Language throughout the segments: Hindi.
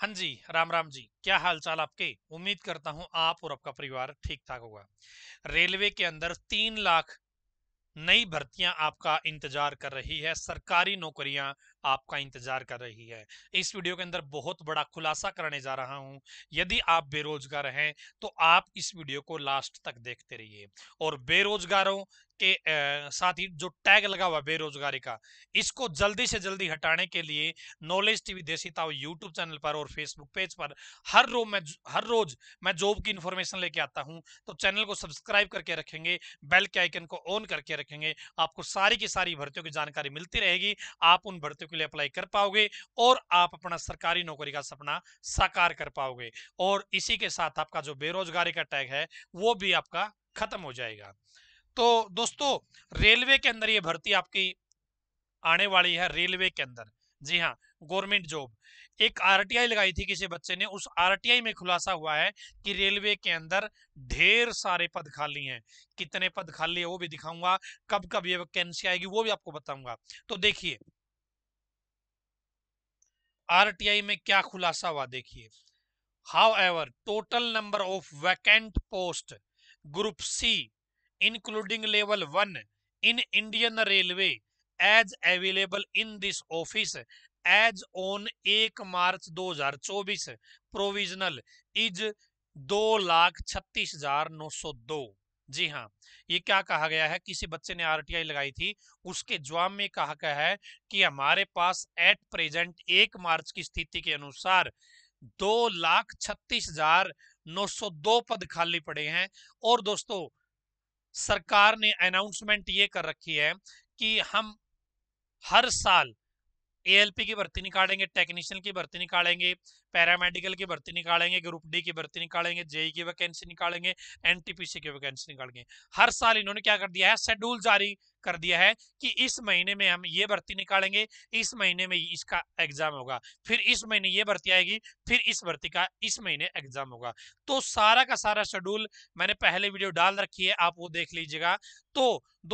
हाँ जी राम राम जी क्या हाल चाल आपके उम्मीद करता हूं आप और आपका परिवार ठीक ठाक होगा रेलवे के अंदर तीन लाख नई भर्तियां आपका इंतजार कर रही है सरकारी नौकरियां आपका इंतजार कर रही है इस वीडियो के अंदर बहुत बड़ा खुलासा करने जा रहा हूं यदि आप बेरोजगार हैं तो आप इस वीडियो को लास्ट तक देखते रहिए और बेरोजगारों के साथ ही जो टैग लगा हुआ बेरोजगारी का इसको जल्दी से जल्दी हटाने के लिए नॉलेज टीवी देसी ताओ यूट्यूब चैनल पर और फेसबुक पेज पर हर रोज मैं हर रोज मैं जॉब की इंफॉर्मेशन लेके आता हूं तो चैनल को सब्सक्राइब करके रखेंगे बेल के आइकन को ऑन करके रखेंगे आपको सारी की सारी भर्तियों की जानकारी मिलती रहेगी आप उन भर्तियों के लिए अप्लाई कर पाओगे और आप अपना सरकारी नौकरी का सपना साकार कर पाओगे और इसी के साथ आपका जो बेरोजगारी का टैग है वो भी आपका खत्म हो जाएगा तो दोस्तों रेलवे के अंदर ये भर्ती आपकी आने वाली है रेलवे के अंदर जी हाँ गवर्नमेंट जॉब एक आरटीआई लगाई थी किसी बच्चे ने उस आरटीआई में खुलासा हुआ है कि रेलवे के अंदर ढेर सारे पद खाली हैं कितने पद खाली है वो भी दिखाऊंगा कब कब ये वैकेंसी आएगी वो भी आपको बताऊंगा तो देखिए आरटीआई में क्या खुलासा हुआ देखिए however total number of vacant post group C including level one in Indian railway as available in this office as on एक मार्च 2024 प्रोविजनल इज दो लाख छत्तीस हजार नौ सौ दो जी हाँ ये क्या कहा गया है किसी बच्चे ने आरटीआई लगाई थी उसके जवाब में कहा गया है कि हमारे पास एट प्रेजेंट एक मार्च की स्थिति के अनुसार दो लाख छत्तीस हजार नौ सौ दो पद खाली पड़े हैं और दोस्तों सरकार ने अनाउंसमेंट ये कर रखी है कि हम हर साल एएलपी की भर्ती निकालेंगे टेक्नीशियन की भर्ती निकालेंगे पैरामेडिकल की भर्ती निकालेंगे ग्रुप डी की भर्ती निकालेंगे जेई e की वैकेंसी निकालेंगे एनटीपीसी की वैकेंसी निकालेंगे हर साल इन्होंने क्या कर दिया है शेड्यूल जारी कर दिया है कि इस महीने में हम ये भर्ती निकालेंगे इस महीने में इसका एग्जाम होगा फिर इस महीने ये भर्ती आएगी फिर इस भर्ती का इस महीने एग्जाम होगा तो सारा का सारा शेड्यूल मैंने पहले वीडियो डाल रखी है आप वो देख लीजिएगा तो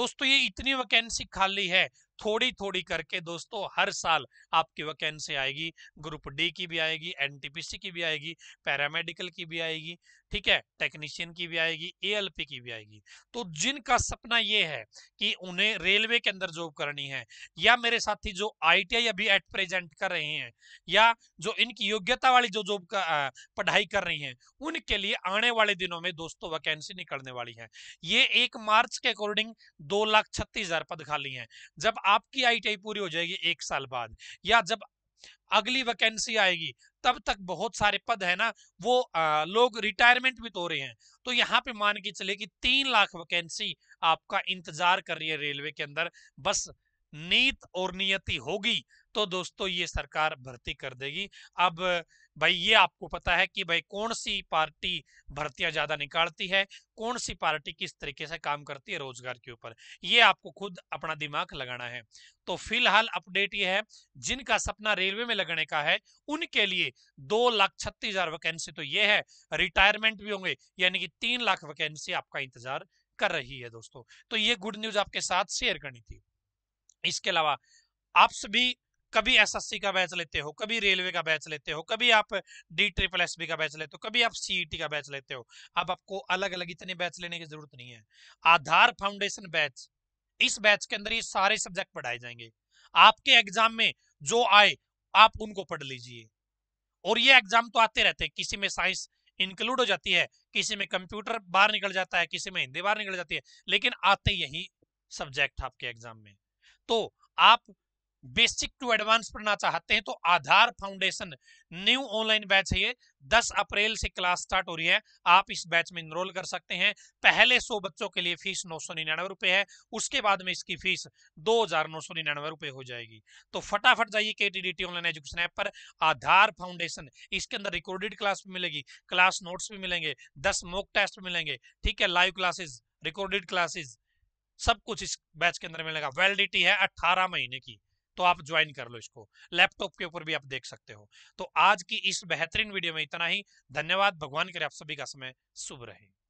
दोस्तों ये इतनी वैकेंसी खाली है थोड़ी थोड़ी करके दोस्तों हर साल आपकी वैकेंसी आएगी ग्रुप डी की भी आएगी एनटीपीसी की भी आएगी पैरामेडिकल की भी आएगी ठीक है टेक्नीशियन की भी आएगी एएलपी की भी आएगी तो जिनका सपना ये है कि उन्हें रेलवे के अंदर जॉब करनी है या मेरे साथी जो आईटीआई अभी एट प्रेजेंट कर रहे हैं या जो इनकी योग्यता वाली जो जॉब का पढ़ाई कर रही है उनके लिए आने वाले दिनों में दोस्तों वैकेंसी निकलने वाली है ये एक मार्च के अकॉर्डिंग दो लाख छत्तीस हजार पद खाली है जब आपकी आईटीआई पूरी हो जाएगी एक साल बाद या जब अगली वैकेंसी आएगी तब तक बहुत सारे पद है ना वो आ, लोग रिटायरमेंट भी तो रहे हैं तो यहाँ पे मान के चले कि तीन लाख वैकेंसी आपका इंतजार कर रही है रेलवे के अंदर बस नीत और नियति होगी तो दोस्तों ये सरकार भर्ती कर देगी अब भाई ये आपको पता है कि भाई कौन सी पार्टी भर्तियां ज्यादा निकालती है कौन सी पार्टी किस तरीके से काम करती है रोजगार के ऊपर ये आपको खुद अपना दिमाग लगाना है तो फिलहाल अपडेट ये है जिनका सपना रेलवे में लगने का है उनके लिए दो लाख छत्तीस हजार वैकेंसी तो ये है रिटायरमेंट भी होंगे यानी कि तीन लाख वैकेंसी आपका इंतजार कर रही है दोस्तों तो ये गुड न्यूज आपके साथ शेयर करनी थी इसके अलावा आप सभी कभी एसएससी का बैच लेते हो कभी रेलवे का बैच लेते हो कभी आप डी ट्रिपल एस बी का बैच लेते हो कभी आप सीई का बैच लेते हो अब आपको अलग अलग इतने बैच लेने की जरूरत नहीं है आधार फाउंडेशन बैच इस बैच के अंदर ये सारे सब्जेक्ट पढ़ाए जाएंगे आपके एग्जाम में जो आए आप उनको पढ़ लीजिए और ये एग्जाम तो आते रहते हैं किसी में साइंस इंक्लूड हो जाती है किसी में कंप्यूटर बाहर निकल जाता है किसी में हिंदी बाहर निकल जाती है लेकिन आते यही सब्जेक्ट आपके एग्जाम में तो आप बेसिक टू एडवांस पढ़ना चाहते हैं तो Aadhaar foundation new online batch है ये 10 अप्रैल से क्लास स्टार्ट हो रही है आप इस बैच में इनरोल कर सकते हैं पहले 100 बच्चों के लिए फीस नौ सौ निन्यानवे रुपये है उसके बाद में इसकी फीस दो हजार नौ सौ निन्यानवे रुपये हो जाएगी तो फटाफट जाइए K T D T online education app पर आधार फाउंडेशन इसके अंदर रिकॉर्डेड क्लास भी मिलेगी क्लास नोट्स भी मिलेंगे दस मोक टेस्ट भी मिलेंगे ठीक है लाइव क्लासेज रिकॉर्डेड क्लासेज सब कुछ इस बैच के अंदर मिलेगा वैलिडिटी है अट्ठारह महीने की तो आप ज्वाइन कर लो इसको लैपटॉप के ऊपर भी आप देख सकते हो तो आज की इस बेहतरीन वीडियो में इतना ही धन्यवाद भगवान करे आप सभी का समय शुभ रहे